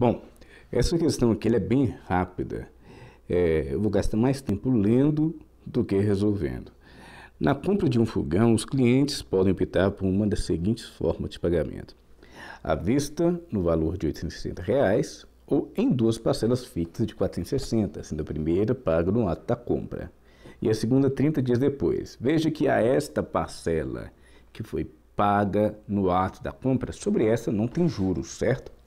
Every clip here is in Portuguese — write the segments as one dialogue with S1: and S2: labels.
S1: Bom, essa questão aqui é bem rápida. É, eu vou gastar mais tempo lendo do que resolvendo. Na compra de um fogão, os clientes podem optar por uma das seguintes formas de pagamento: à vista, no valor de R$ 860, reais, ou em duas parcelas fixas de 460, sendo a primeira paga no ato da compra e a segunda 30 dias depois. Veja que a esta parcela que foi paga no ato da compra, sobre essa não tem juros, certo?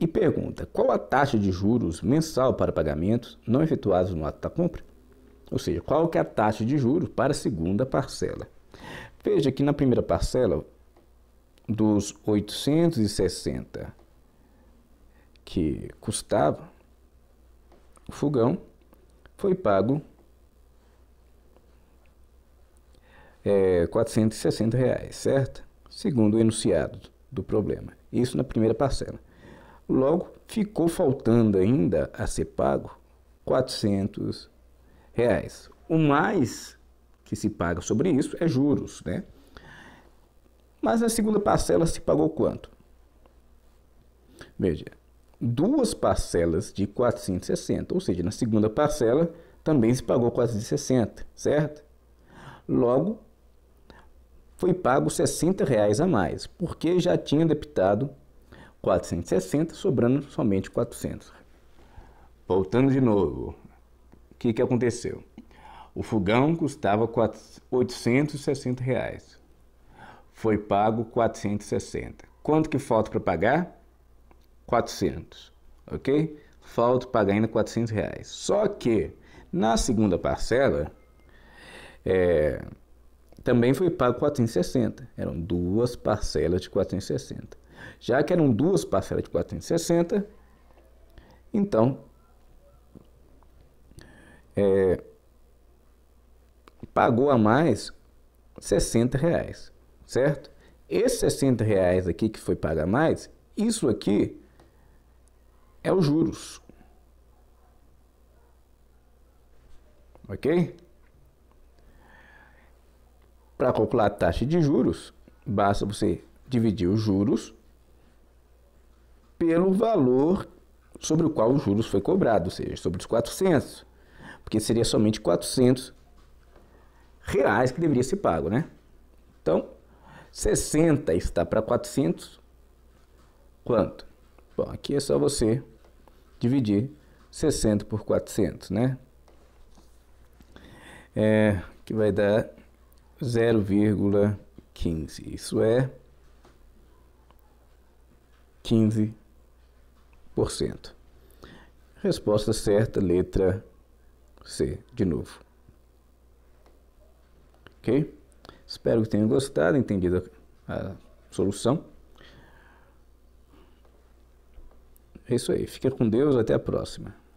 S1: e pergunta qual a taxa de juros mensal para pagamentos não efetuados no ato da compra, ou seja, qual que é a taxa de juros para a segunda parcela. Veja que na primeira parcela dos 860 que custava o fogão, foi pago é, 460 reais, certo? Segundo o enunciado do problema. Isso na primeira parcela. Logo, ficou faltando ainda a ser pago 400 reais. O mais que se paga sobre isso é juros, né? Mas na segunda parcela se pagou quanto? Veja, duas parcelas de 460, ou seja, na segunda parcela também se pagou 460, certo? Logo, foi pago 60 reais a mais, porque já tinha debitado 460, sobrando somente 400. Voltando de novo, o que, que aconteceu? O fogão custava 4, 860 reais. Foi pago 460. Quanto que falta para pagar? 400, ok? Falta pagar ainda 400 reais. Só que na segunda parcela, é, também foi pago 460. Eram duas parcelas de 460. Já que eram duas parcelas de 460, então é, pagou a mais 60 reais, certo? Esses 60 reais aqui que foi pago a mais, isso aqui é os juros. Ok? Para calcular a taxa de juros, basta você dividir os juros pelo valor sobre o qual os juros foi cobrado, ou seja, sobre os 400, porque seria somente 400 reais que deveria ser pago, né? Então, 60 está para 400, quanto? Bom, aqui é só você dividir 60 por 400, né? É, que vai dar 0,15. Isso é 15%. Resposta certa, letra C, de novo. Ok? Espero que tenham gostado, entendido a solução. É isso aí. Fica com Deus. Até a próxima.